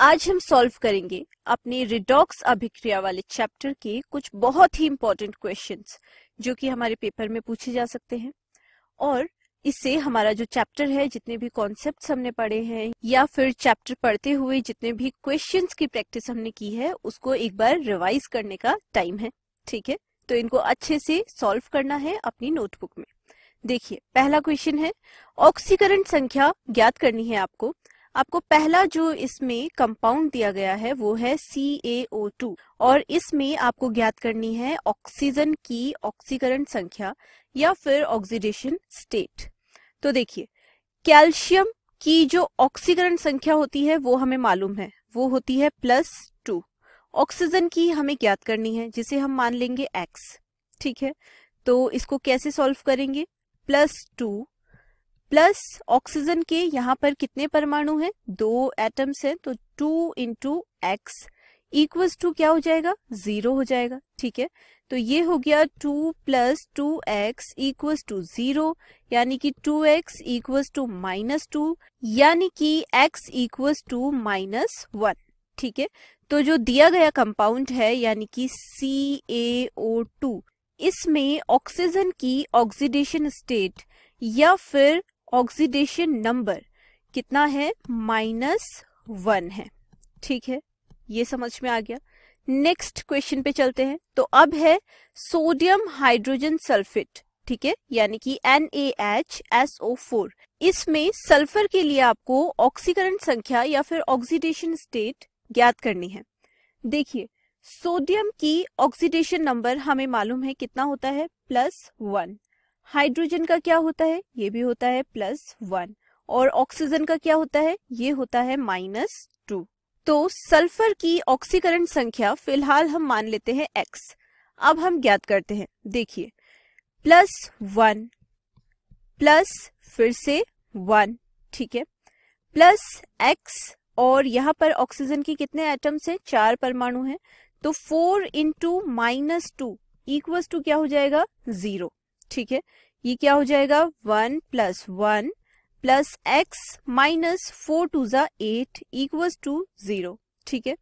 आज हम सॉल्व करेंगे अपने रिडॉक्स अभिक्रिया वाले चैप्टर के कुछ बहुत ही इंपॉर्टेंट क्वेश्चंस जो कि हमारे पेपर में पूछे जा सकते हैं और इससे हमारा जो चैप्टर है जितने भी कॉन्सेप्ट हमने पढ़े हैं या फिर चैप्टर पढ़ते हुए जितने भी क्वेश्चन की प्रैक्टिस हमने की है उसको एक बार रिवाइज करने का टाइम है ठीक है तो इनको अच्छे से सॉल्व करना है अपनी नोटबुक में देखिए पहला क्वेश्चन है ऑक्सीकरण संख्या ज्ञात करनी है आपको आपको पहला जो इसमें कंपाउंड दिया गया है वो है सी टू और इसमें आपको ज्ञात करनी है ऑक्सीजन की ऑक्सीकरण संख्या या फिर ऑक्सीडेशन स्टेट तो देखिए कैल्शियम की जो ऑक्सीकरण संख्या होती है वो हमें मालूम है वो होती है प्लस टू ऑक्सीजन की हमें ज्ञात करनी है जिसे हम मान लेंगे एक्स ठीक है तो इसको कैसे सॉल्व करेंगे प्लस टू प्लस ऑक्सीजन के यहाँ पर कितने परमाणु हैं दो एटम्स हैं तो two into x equal to क्या हो जाएगा जीरो हो जाएगा ठीक है तो ये हो गया two plus two x equals to zero यानी कि two x equal to minus two यानी कि x equals to minus one ठीक है तो जो दिया गया कंपाउंड है यानी कि सी ए ओ टू इसमें ऑक्सीजन की ऑक्सीडेशन स्टेट या फिर ऑक्सीडेशन नंबर कितना है माइनस वन है ठीक है ये समझ में आ गया नेक्स्ट क्वेश्चन पे चलते हैं तो अब है सोडियम हाइड्रोजन सल्फेट ठीक है यानी कि N A H S O four इसमें सल्फर के लिए आपको ऑक्सीकरण संख्या या फिर ऑक्सीडेशन स्टेट ज्ञात करनी है देखिए सोडियम की ऑक्सीडेशन नंबर हमें मालूम है कितना होता है प्लस वन हाइड्रोजन का क्या होता है ये भी होता है प्लस वन और ऑक्सीजन का क्या होता है ये होता है माइनस टू तो सल्फर की ऑक्सीकरण संख्या फिलहाल हम मान लेते हैं एक्स अब हम ज्ञात करते हैं देखिए प्लस वन प्लस फिर से वन ठीक है प्लस एक्स और यहाँ पर ऑक्सीजन के कितने एटम्स हैं चार परमाणु हैं तो four into minus two equals to क्या हो जाएगा जीरो ठीक है ये क्या हो जाएगा one plus one plus x minus four two जा एट इक्वल टू जीरो ठीक है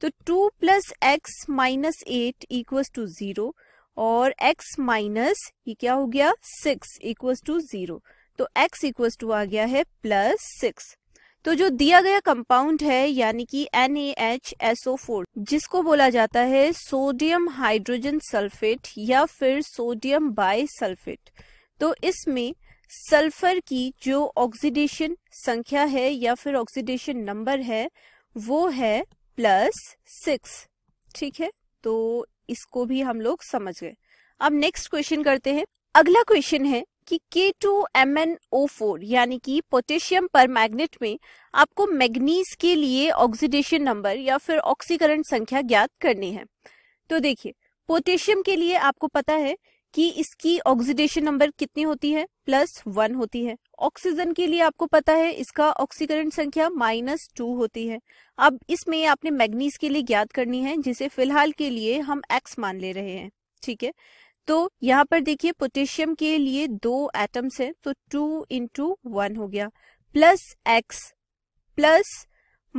तो two plus x minus eight equals to zero और x माइनस ये क्या हो गया सिक्स इक्वस टू जीरो तो x इक्व टू आ गया है प्लस सिक्स तो जो दिया गया कंपाउंड है यानी कि NaHSO4 जिसको बोला जाता है सोडियम हाइड्रोजन सल्फेट या फिर सोडियम बाई सल्फेट तो इसमें सल्फर की जो ऑक्सीडेशन संख्या है या फिर ऑक्सीडेशन नंबर है वो है प्लस सिक्स ठीक है तो इसको भी हम लोग समझ गए अब नेक्स्ट क्वेश्चन करते हैं अगला क्वेश्चन है कि K2MnO4 यानी कि पोटेशियम पर मैग्नेट में आपको मैग्नीज के लिए ऑक्सीडेशन नंबर या फिर ऑक्सीकरण संख्या ज्ञात करनी है तो देखिए पोटेशियम के लिए आपको पता है कि इसकी ऑक्सीडेशन नंबर कितनी होती है प्लस वन होती है ऑक्सीजन के लिए आपको पता है इसका ऑक्सीकरण संख्या माइनस टू होती है अब इसमें आपने मैग्नीज के लिए ज्ञात करनी है जिसे फिलहाल के लिए हम एक्स मान ले रहे हैं ठीक है तो यहाँ पर देखिए पोटेशियम के लिए दो एटम्स हैं तो टू इंटू वन हो गया plus x plus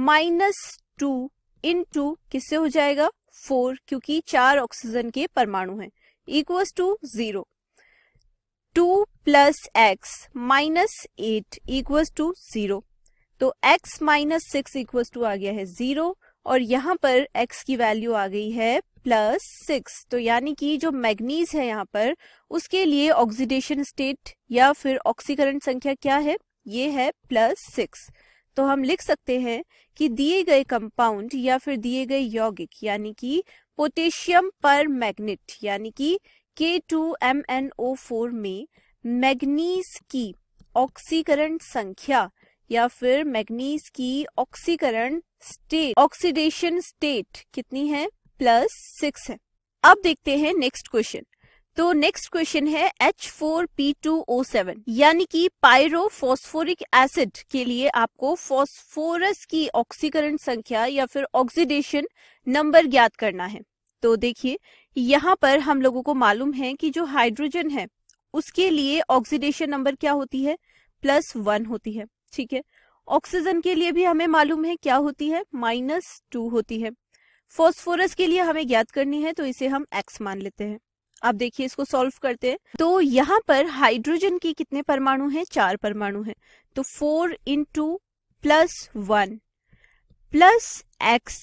minus two into किससे हो जाएगा फोर क्योंकि चार ऑक्सीजन के परमाणु हैं equals to zero two plus x minus eight equals to zero तो x minus six equals to आ गया है जीरो और यहाँ पर x की वैल्यू आ गई है प्लस सिक्स तो यानी कि जो मैग्नीज है यहाँ पर उसके लिए ऑक्सीडेशन स्टेट या फिर ऑक्सीकरण संख्या क्या है ये है प्लस सिक्स तो हम लिख सकते हैं कि दिए गए कंपाउंड या फिर दिए गए यौगिक यानी कि पोटेशियम पर मैग्नेट यानी कि K two M N O four में मैग्नीज की ऑक्सीकरण संख्या या फिर मैग्नीज की ऑक्सीकरण स्टेट ऑक्सीडेशन स्टेट कितनी है प्लस सिक्स है अब देखते हैं नेक्स्ट क्वेश्चन तो नेक्स्ट क्वेश्चन है H four P two O seven यानी कि पायरोफोस्फोरिक एसिड के लिए आपको फॉस्फोरस की ऑक्सीकरण संख्या या फिर ऑक्सीडेशन नंबर ज्ञात करना है तो देखिए यहाँ पर हम लोगों को मालूम है कि जो हाइड्रोजन है उसके लिए ऑक्सीडेशन नंबर क्या होती है प्लस वन होती है ठीक है ऑक्सीजन के लिए भी हमें मालूम है क्या होती है माइनस टू होती है फॉस्फोरस के लिए हमें ज्ञात करनी है तो इसे हम एक्स मान लेते हैं आप देखिए इसको सॉल्व करते हैं तो यहाँ पर हाइड्रोजन की कितने परमाणु हैं चार परमाणु हैं तो four into plus one plus x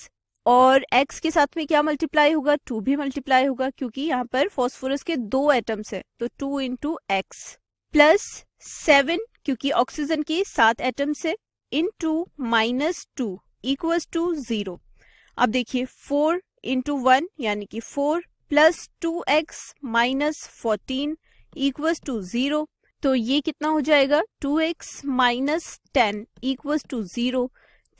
और एक्स के साथ में क्या मल्टीप्लाई होगा टू भी मल्टीप्लाई होगा क्योंकि यहाँ पर फॉस्फोरस के दो एटम्स हैं तो two into x plus seven क्योंकि ऑक्सीजन के सात एटम्स है into minus two equals to zero अब देखिए फोर इंटू वन यानी कि four plus two x minus fourteen equals to zero तो ये कितना हो जाएगा two x minus ten equals to zero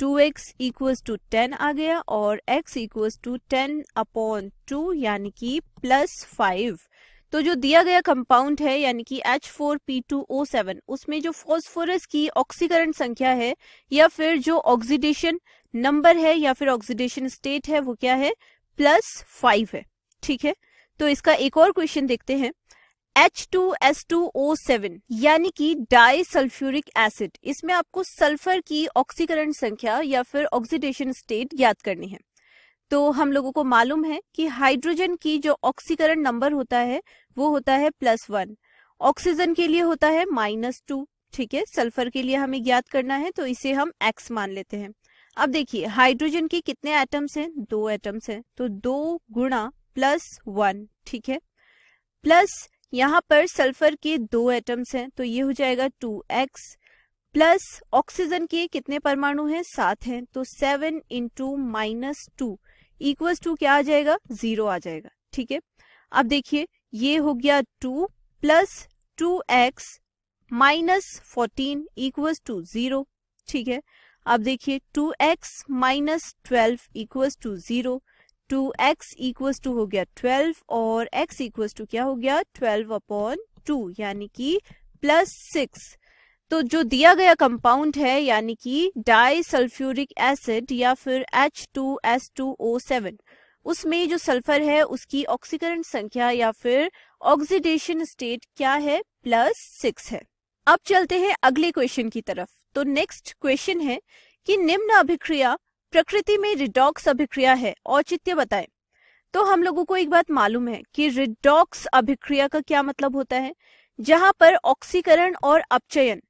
two x equals to ten आ गया और x equals to ten upon two यानी कि प्लस फाइव तो जो दिया गया कंपाउंड है यानी कि H4P2O7 उसमें जो फॉस्फोरस की ऑक्सीकरण संख्या है या फिर जो ऑक्सीडेशन नंबर है या फिर ऑक्सीडेशन स्टेट है वो क्या है प्लस फाइव है ठीक है तो इसका एक और क्वेश्चन देखते हैं H2S2O7 यानी कि डाई सल्फ्यूरिक एसिड इसमें आपको सल्फर की ऑक्सीकरण संख्या या फिर ऑक्सीडेशन स्टेट याद करनी है तो हम लोगों को मालूम है कि हाइड्रोजन की जो ऑक्सीकरण नंबर होता है वो होता है प्लस वन ऑक्सीजन के लिए होता है माइनस टू ठीक है सल्फर के लिए हमें ज्ञात करना है तो इसे हम एक्स मान लेते हैं अब देखिए हाइड्रोजन के कितने एटम्स हैं दो एटम्स हैं तो दो गुणा प्लस वन ठीक है प्लस यहाँ पर सल्फर के दो एटम्स हैं तो ये हो जाएगा टू एक्स प्लस ऑक्सीजन के कितने परमाणु हैं सात हैं तो seven into minus two equal to क्या आ जाएगा जीरो आ जाएगा ठीक है अब देखिए ये हो गया two plus two x minus fourteen equal to zero ठीक है अब देखिए 2x x minus twelve equals to zero two x equals to हो गया 12 और x इक्व टू क्या हो गया 12 अपॉन टू यानी कि प्लस सिक्स तो जो दिया गया कंपाउंड है यानी कि डाई सल्फ्यूरिक एसिड या फिर H2S2O7 उसमें जो सल्फर है उसकी ऑक्सीकरण संख्या या फिर ऑक्सीडेशन स्टेट क्या है प्लस सिक्स है अब चलते हैं अगले क्वेश्चन की तरफ तो नेक्स्ट क्वेश्चन है कि निम्न अभिक्रिया प्रकृति में रिडॉक्स अभिक्रिया है औचित्य बताए तो हम लोगों को एक बात मालूम है कि रिडॉक्स अभिक्रिया का क्या मतलब होता है जहां पर ऑक्सीकरण और अपचयन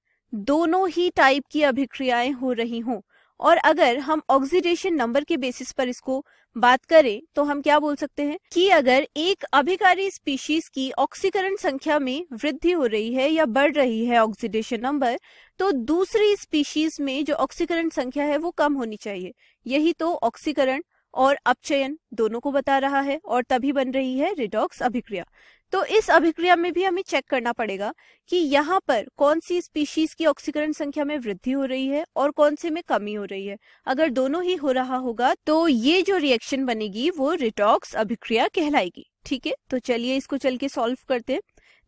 दोनों ही टाइप की अभिक्रियाएं हो रही हों और अगर हम ऑक्सीडेशन नंबर के बेसिस पर इसको बात करें तो हम क्या बोल सकते हैं कि अगर एक अभिकारी स्पीशीज की ऑक्सीकरण संख्या में वृद्धि हो रही है या बढ़ रही है ऑक्सीडेशन नंबर तो दूसरी स्पीशीज में जो ऑक्सीकरण संख्या है वो कम होनी चाहिए यही तो ऑक्सीकरण और अपचयन दोनों को बता रहा है और तभी बन रही है रिडॉक्स अभिक्रिया तो इस अभिक्रिया में भी हमें चेक करना पड़ेगा कि यहाँ पर कौन सी स्पीशीज की ऑक्सीकरण संख्या में वृद्धि हो रही है और कौन से में कमी हो रही है अगर दोनों ही हो रहा होगा तो ये जो रिएक्शन बनेगी वो रिटॉक्स अभिक्रिया कहलाएगी ठीक है तो चलिए इसको चल के सॉल्व करते हैं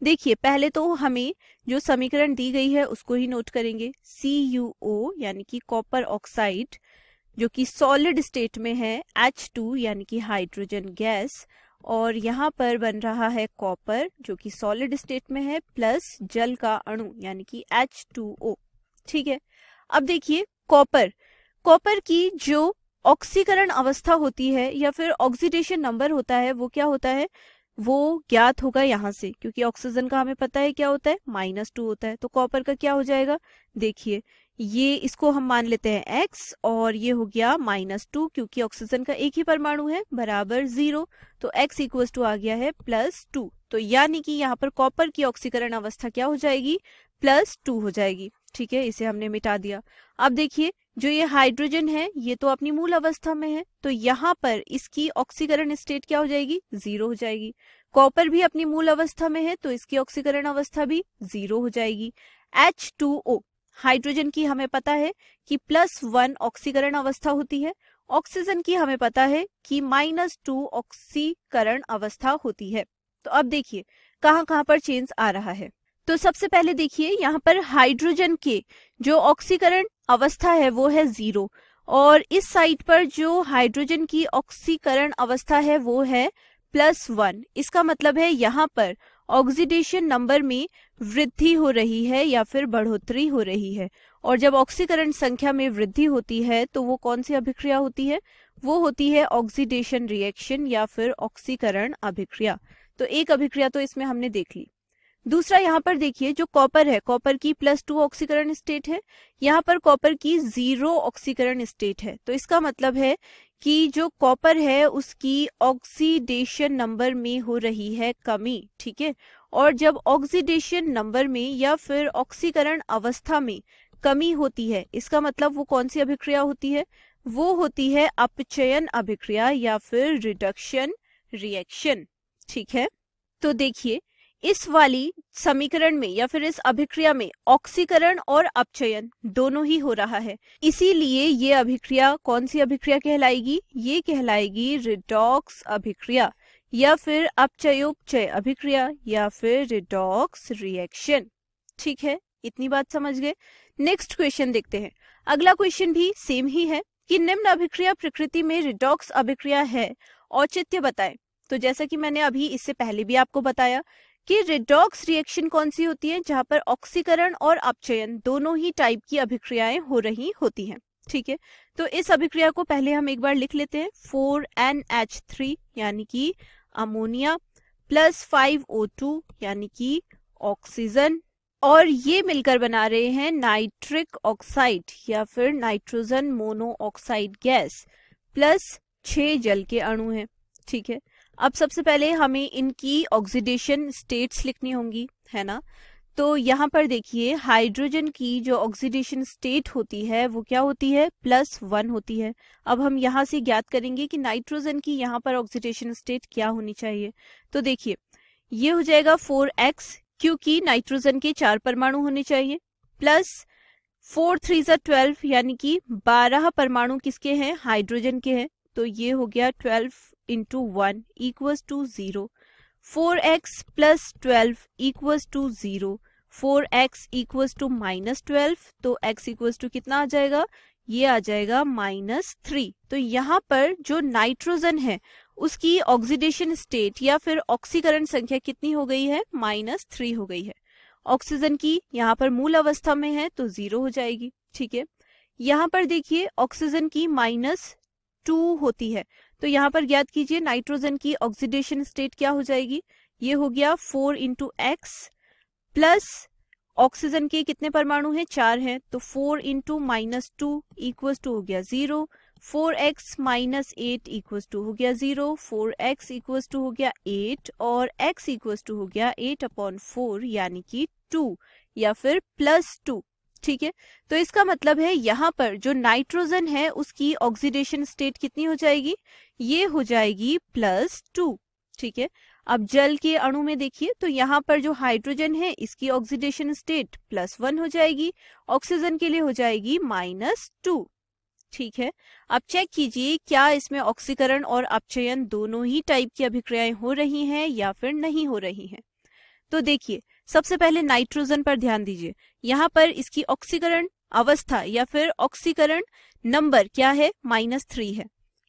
देखिए पहले तो हमें जो समीकरण दी गई है उसको ही नोट करेंगे सी यू ओ यानी कि कॉपर ऑक्साइड जो कि सॉलिड स्टेट में है एच टू यानी कि हाइड्रोजन गैस और यहाँ पर बन रहा है कॉपर जो कि सॉलिड स्टेट में है प्लस जल का अणु यानी कि H2O ठीक है अब देखिए कॉपर कॉपर की जो ऑक्सीकरण अवस्था होती है या फिर ऑक्सीडेशन नंबर होता है वो क्या होता है वो ज्ञात होगा यहाँ से क्योंकि ऑक्सीजन का हमें पता है क्या होता है माइनस टू होता है तो कॉपर का क्या हो जाएगा देखिए ये इसको हम मान लेते हैं x और ये हो गया माइनस टू क्योंकि ऑक्सीजन का एक ही परमाणु है बराबर जीरो तो x इक्वल टू आ गया है प्लस टू तो यानी कि यहाँ पर कॉपर की ऑक्सीकरण अवस्था क्या हो जाएगी प्लस टू हो जाएगी ठीक है इसे हमने मिटा दिया अब देखिए जो ये हाइड्रोजन है ये तो अपनी मूल अवस्था में है तो यहाँ पर इसकी ऑक्सीकरण स्टेट क्या हो जाएगी जीरो हो जाएगी कॉपर भी अपनी मूल अवस्था में है तो इसकी ऑक्सीकरण अवस्था भी जीरो हो जाएगी एच टू ओ हाइड्रोजन की हमें पता है कि प्लस वन ऑक्सीकरण अवस्था होती है ऑक्सीजन की हमें पता है कि माइनस टू ऑक्सीकरण अवस्था होती है तो अब देखिए कहाँ कहाँ पर चेंज आ रहा है तो सबसे पहले देखिए यहाँ पर हाइड्रोजन के जो ऑक्सीकरण अवस्था है वो है जीरो और इस साइड पर जो हाइड्रोजन की ऑक्सीकरण अवस्था है वो है प्लस वन इसका मतलब है यहाँ पर ऑक्सीडेशन नंबर में वृद्धि हो रही है या फिर बढ़ोतरी हो रही है और जब ऑक्सीकरण संख्या में वृद्धि होती है तो वो कौन सी अभिक्रिया होती है वो होती है ऑक्सीडेशन रिएक्शन या फिर ऑक्सीकरण अभिक्रिया तो एक अभिक्रिया तो इसमें हमने देख ली दूसरा यहाँ पर देखिए जो कॉपर है कॉपर की प्लस टू ऑक्सीकरण स्टेट है यहाँ पर कॉपर की जीरो ऑक्सीकरण स्टेट है तो इसका मतलब है कि जो कॉपर है उसकी ऑक्सीडेशन नंबर में हो रही है कमी ठीक है और जब ऑक्सीडेशन नंबर में या फिर ऑक्सीकरण अवस्था में कमी होती है इसका मतलब वो कौन सी अभिक्रिया होती है वो होती है अपचयन अभिक्रिया या फिर रिडक्शन रिएक्शन ठीक है तो देखिए इस वाली समीकरण में या फिर इस अभिक्रिया में ऑक्सीकरण और अपचयन दोनों ही हो रहा है इसीलिए ये अभिक्रिया कौन सी अभिक्रिया कहलाएगी ये कहलाएगी रिडॉक्स अभिक्रिया या फिर अपचयोपचय अभिक्रिया या फिर रिडॉक्स रिएक्शन ठीक है इतनी बात समझ गए नेक्स्ट क्वेश्चन देखते हैं अगला क्वेश्चन भी सेम ही है कि निम्न अभिक्रिया प्रकृति में रिडॉक्स अभिक्रिया है औचित्य बताएं तो जैसा कि मैंने अभी इससे पहले भी आपको बताया कि रेडॉक्स रिएक्शन कौन सी होती है जहां पर ऑक्सीकरण और अपचयन दोनों ही टाइप की अभिक्रियाएं हो रही होती हैं ठीक है तो इस अभिक्रिया को पहले हम एक बार लिख लेते हैं फोर एन एच थ्री यानी कि ammonia plus five O two यानी कि ऑक्सीजन और ये मिलकर बना रहे हैं नाइट्रिक ऑक्साइड या फिर nitrogen monoxide gas plus छह जल के अणु हैं ठीक है अब सबसे पहले हमें इनकी ऑक्सीडेशन स्टेट्स लिखनी होंगी है ना तो यहाँ पर देखिए हाइड्रोजन की जो ऑक्सीडेशन स्टेट होती है वो क्या होती है प्लस वन होती है अब हम यहाँ से ज्ञात करेंगे कि नाइट्रोजन की यहाँ पर ऑक्सीडेशन स्टेट क्या होनी चाहिए तो देखिए ये हो जाएगा फोर एक्स क्योंकि नाइट्रोजन के चार परमाणु होने चाहिए प्लस फोर थ्री जो ट्वेल्व यानी कि बारह परमाणु किसके हैं हाइड्रोजन के हैं तो ये हो गया twelve into one equals to zero four x plus twelve equals to zero four x equals to minus twelve तो एक्स इक्वस टू कितना आ जाएगा ये आ जाएगा माइनस थ्री तो यहाँ पर जो नाइट्रोजन है उसकी ऑक्सीडेशन स्टेट या फिर ऑक्सीकरण संख्या कितनी हो गई है माइनस थ्री हो गई है ऑक्सीजन की यहाँ पर मूल अवस्था में है तो जीरो हो जाएगी ठीक है यहाँ पर देखिए ऑक्सीजन की माइनस टू होती है तो यहाँ पर याद कीजिए नाइट्रोजन की ऑक्सीडेशन स्टेट क्या हो जाएगी ये हो गया four into x plus oxygen के कितने परमाणु हैं चार हैं तो four into minus two equal to हो गया zero four x minus eight equal to हो गया zero four x equal to हो गया एट और एक्स इक्व टू हो गया एट अपॉन फोर यानी कि टू या फिर प्लस टू ठीक है तो इसका मतलब है यहाँ पर जो नाइट्रोजन है उसकी ऑक्सीडेशन स्टेट कितनी हो जाएगी ये हो जाएगी प्लस टू ठीक है अब जल के अणु में देखिए तो यहाँ पर जो हाइड्रोजन है इसकी ऑक्सीडेशन स्टेट प्लस वन हो जाएगी ऑक्सीजन के लिए हो जाएगी माइनस टू ठीक है अब चेक कीजिए क्या इसमें ऑक्सीकरण और अपचयन दोनों ही टाइप की अभिक्रियाएं हो रही हैं या फिर नहीं हो रही हैं तो देखिए सबसे पहले नाइट्रोजन पर ध्यान दीजिए यहाँ पर इसकी ऑक्सीकरण अवस्था या फिर ऑक्सीकरण नंबर क्या है माइनस थ्री है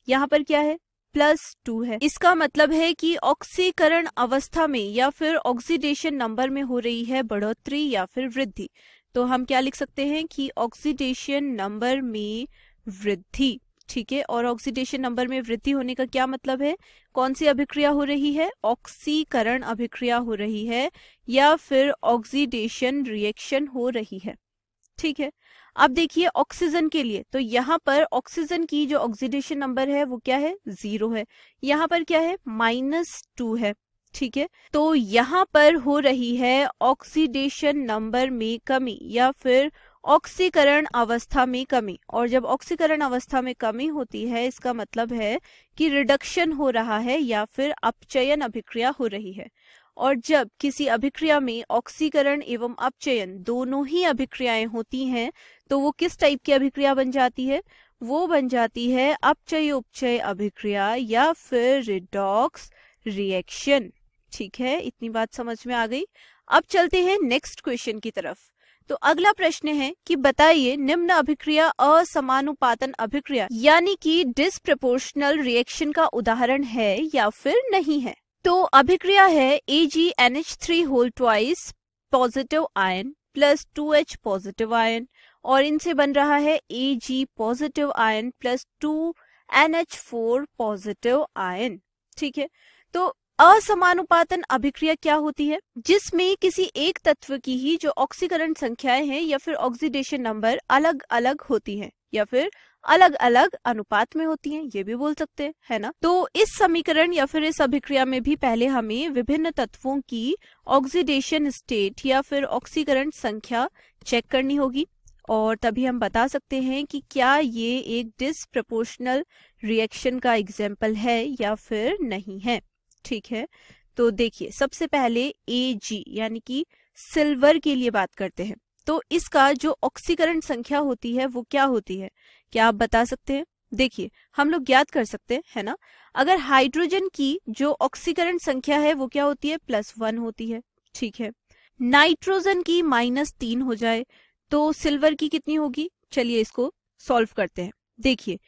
यहाँ पर क्या है प्लस टू है इसका मतलब है कि ऑक्सीकरण अवस्था में या फिर ऑक्सीडेशन नंबर में हो रही है बढ़ोतरी या फिर वृद्धि तो हम क्या लिख सकते हैं कि ऑक्सीडेशन नंबर में वृद्धि ठीक है और ऑक्सीडेशन नंबर में वृद्धि होने का क्या मतलब है कौन सी अभिक्रिया हो रही है ऑक्सीकरण अभिक्रिया हो रही है या फिर ऑक्सीडेशन रिएक्शन हो रही है ठीक है अब देखिए ऑक्सीजन के लिए तो यहाँ पर ऑक्सीजन की जो ऑक्सीडेशन नंबर है वो क्या है जीरो है यहाँ पर क्या है माइनस टू है ठीक है तो यहाँ पर हो रही है ऑक्सीडेशन नंबर में कमी या फिर ऑक्सीकरण अवस्था में कमी और जब ऑक्सीकरण अवस्था में कमी होती है इसका मतलब है कि रिडक्शन हो रहा है या फिर अपचयन अभिक्रिया हो रही है और जब किसी अभिक्रिया में ऑक्सीकरण एवं अपचयन दोनों ही अभिक्रियाएं होती हैं तो वो किस टाइप की अभिक्रिया बन जाती है वो बन जाती है अपचयोपचय अभिक्रिया या फिर रिडॉक्स रिएक्शन ठीक है इतनी बात समझ में आ गई अब चलते हैं नेक्स्ट क्वेश्चन की तरफ तो अगला प्रश्न है कि बताइए निम्न अभिक्रिया असमानुपातन अभिक्रिया यानी कि डिस्प्रपोर्शनल रिएक्शन का उदाहरण है या फिर नहीं है तो अभिक्रिया है A G N H three whole twice positive ion plus two H positive ion और इनसे बन रहा है A G positive ion plus two N H four positive ion ठीक है तो असमानुपातन अभिक्रिया क्या होती है जिसमें किसी एक तत्व की ही जो ऑक्सीकरण संख्याएं हैं या फिर ऑक्सीडेशन नंबर अलग अलग होती हैं या फिर अलग अलग अनुपात में होती हैं ये भी बोल सकते हैं है ना तो इस समीकरण या फिर इस अभिक्रिया में भी पहले हमें विभिन्न तत्वों की ऑक्सीडेशन स्टेट या फिर ऑक्सीकरण संख्या चेक करनी होगी और तभी हम बता सकते हैं कि क्या ये एक डिस्प्रपोर्शनल रिएक्शन का एग्जाम्पल है या फिर नहीं है ठीक है तो देखिए सबसे पहले ए जी यानी कि सिल्वर के लिए बात करते हैं तो इसका जो ऑक्सीकरण संख्या होती है वो क्या होती है क्या आप बता सकते हैं देखिए हम लोग ज्ञात कर सकते हैं है ना अगर हाइड्रोजन की जो ऑक्सीकरण संख्या है वो क्या होती है प्लस वन होती है ठीक है नाइट्रोजन की माइनस तीन हो जाए तो सिल्वर की कितनी होगी चलिए इसको सॉल्व करते हैं देखिए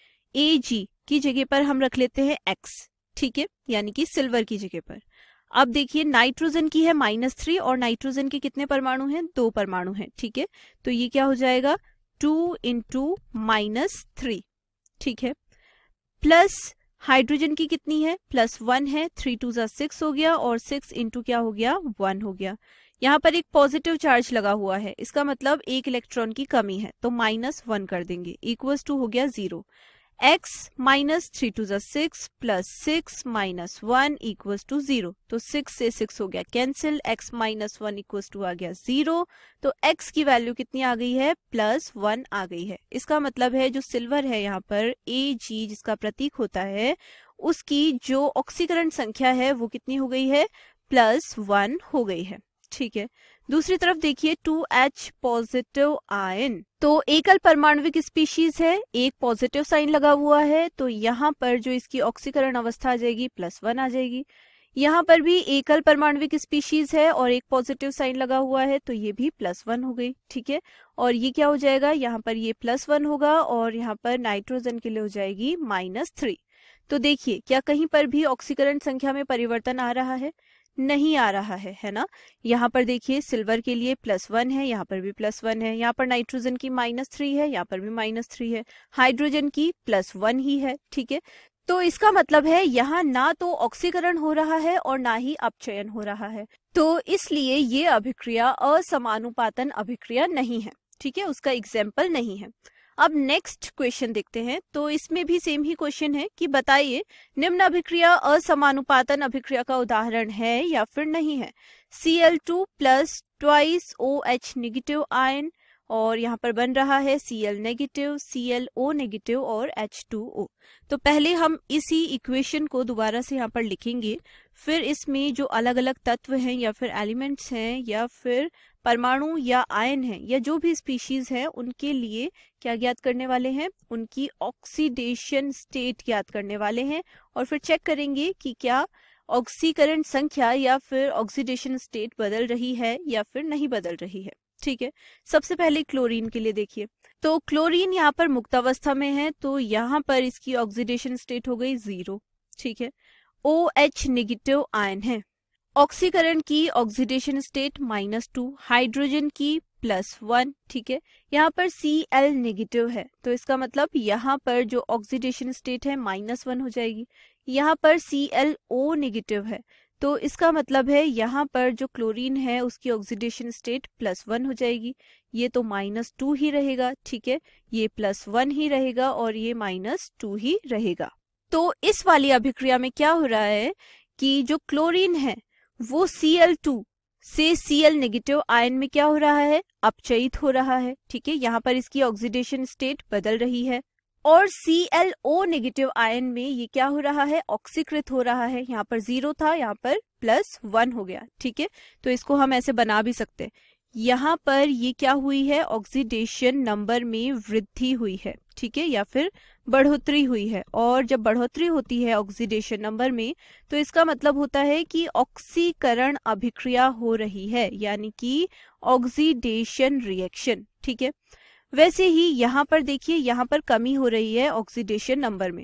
ए जी की जगह पर हम रख लेते हैं एक्स ठीक है यानी कि सिल्वर की जगह पर अब देखिए नाइट्रोजन की है माइनस थ्री और नाइट्रोजन के कितने परमाणु हैं दो परमाणु हैं ठीक है तो ये क्या हो जाएगा टू इंटू माइनस थ्री ठीक है प्लस हाइड्रोजन की कितनी है प्लस वन है थ्री टू जो सिक्स हो गया और सिक्स इंटू क्या हो गया वन हो गया यहाँ पर एक पॉजिटिव चार्ज लगा हुआ है इसका मतलब एक इलेक्ट्रॉन की कमी है तो माइनस वन कर देंगे इक्वल टू हो गया zero x minus three two जिक्स plus six minus one equal to zero तो सिक्स से सिक्स हो गया cancel x minus one equal to आ गया जीरो तो x की वैल्यू कितनी आ गई है प्लस वन आ गई है इसका मतलब है जो सिल्वर है यहाँ पर ए जी जिसका प्रतीक होता है उसकी जो ऑक्सीकरण संख्या है वो कितनी हो गई है प्लस वन हो गई है ठीक है दूसरी तरफ देखिए टू एच पॉजिटिव आयन तो एकल परमाणविक स्पीशीज है एक पॉजिटिव साइन लगा हुआ है तो यहाँ पर जो इसकी ऑक्सीकरण अवस्था आ जाएगी प्लस वन आ जाएगी यहाँ पर भी एकल परमाणविक स्पीशीज है और एक पॉजिटिव साइन लगा हुआ है तो ये भी प्लस वन हो गई ठीक है और ये क्या हो जाएगा यहाँ पर ये प्लस वन होगा और यहाँ पर नाइट्रोजन के लिए हो जाएगी माइनस थ्री तो देखिए क्या कहीं पर भी ऑक्सीकरण संख्या में परिवर्तन आ रहा है नहीं आ रहा है है ना यहाँ पर देखिए सिल्वर के लिए प्लस वन है यहाँ पर भी प्लस वन है यहाँ पर नाइट्रोजन की माइनस थ्री है यहाँ पर भी माइनस थ्री है हाइड्रोजन की प्लस वन ही है ठीक है तो इसका मतलब है यहाँ ना तो ऑक्सीकरण हो रहा है और ना ही अपचयन हो रहा है तो इसलिए ये अभिक्रिया असमानुपातन अभिक्रिया नहीं है ठीक है उसका एग्जाम्पल नहीं है अब नेक्स्ट क्वेश्चन देखते हैं तो इसमें भी सेम ही क्वेश्चन है कि बताइए निम्न अभिक्रिया असमानुपातन अभिक्रिया का उदाहरण है या फिर नहीं है C L two plus twice O H negative ion और यहाँ पर बन रहा है C L negative C L O negative और एच टू ओ तो पहले हम इसी इक्वेशन को दोबारा से यहाँ पर लिखेंगे फिर इसमें जो अलग अलग तत्व हैं या फिर एलिमेंट्स हैं या फिर परमाणु या आयन है या जो भी स्पीशीज है उनके लिए क्या ज्ञात करने वाले हैं उनकी ऑक्सीडेशन स्टेट ज्ञात करने वाले हैं और फिर चेक करेंगे कि क्या ऑक्सीकरण संख्या या फिर ऑक्सीडेशन स्टेट बदल रही है या फिर नहीं बदल रही है ठीक है सबसे पहले क्लोरीन के लिए देखिए तो क्लोरीन यहाँ पर मुक्तावस्था में है तो यहाँ पर इसकी ऑक्सीडेशन स्टेट हो गई जीरो ठीक है ओ एच निगेटिव आयन है ऑक्सीकरण की oxidation state minus two hydrogen की प्लस वन ठीक है यहाँ पर सी एल निगेटिव है तो इसका मतलब यहाँ पर जो ऑक्सीडेशन स्टेट है माइनस वन हो जाएगी यहाँ पर सी एल ओ निगेटिव है तो इसका मतलब है यहाँ पर जो क्लोरीन है उसकी ऑक्सीडेशन स्टेट प्लस वन हो जाएगी ये तो माइनस टू ही रहेगा ठीक है ये प्लस वन ही रहेगा और ये माइनस टू ही रहेगा तो इस वाली अभिक्रिया में क्या हो रहा है कि जो क्लोरीन है वो सी एल टू से सी एल नेगेटिव आयन में क्या हो रहा है अपचयित हो रहा है ठीक है यहाँ पर इसकी ऑक्सीडेशन स्टेट बदल रही है और C L O negative ion में ये क्या हो रहा है ऑक्सीकृत हो रहा है यहाँ पर जीरो था यहाँ पर प्लस वन हो गया ठीक है तो इसको हम ऐसे बना भी सकते हैं यहाँ पर ये क्या हुई है ऑक्सीडेशन नंबर में वृद्धि हुई है ठीक है या फिर बढ़ोतरी हुई है और जब बढ़ोतरी होती है ऑक्सीडेशन नंबर में तो इसका मतलब होता है कि ऑक्सीकरण अभिक्रिया हो रही है यानी कि ऑक्सीडेशन रिएक्शन ठीक है वैसे ही यहाँ पर देखिए यहाँ पर कमी हो रही है ऑक्सीडेशन नंबर में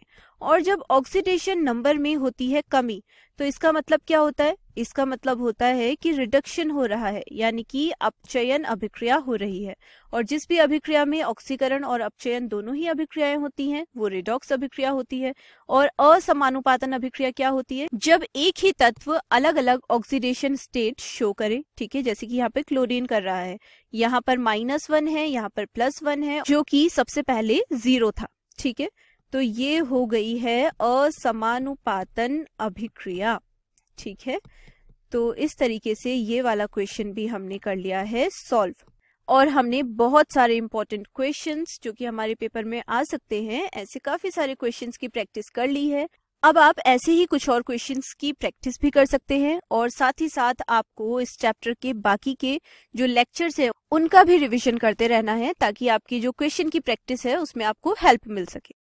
और जब ऑक्सीडेशन नंबर में होती है कमी तो इसका मतलब क्या होता है इसका मतलब होता है कि रिडक्शन हो रहा है यानी कि अपचयन अभिक्रिया हो रही है और जिस भी अभिक्रिया में ऑक्सीकरण और अपचयन दोनों ही अभिक्रियाएं होती हैं वो रिडॉक्स अभिक्रिया होती है और असमानुपातन अभिक्रिया क्या होती है जब एक ही तत्व अलग अलग ऑक्सीडेशन स्टेट शो करे ठीक है जैसे कि यहाँ पे क्लोरीन कर रहा है यहाँ पर माइनस वन है यहाँ पर प्लस वन है जो की सबसे पहले जीरो था ठीक है तो ये हो गई है असमानुपातन अभिक्रिया ठीक है तो इस तरीके से ये वाला क्वेश्चन भी हमने कर लिया है सॉल्व और हमने बहुत सारे इम्पोर्टेंट क्वेश्चंस जो कि हमारे पेपर में आ सकते हैं ऐसे काफी सारे क्वेश्चंस की प्रैक्टिस कर ली है अब आप ऐसे ही कुछ और क्वेश्चंस की प्रैक्टिस भी कर सकते हैं और साथ ही साथ आपको इस चैप्टर के बाकी के जो लेक्चर्स हैं उनका भी रिविजन करते रहना है ताकि आपकी जो क्वेश्चन की प्रैक्टिस है उसमें आपको हेल्प मिल सके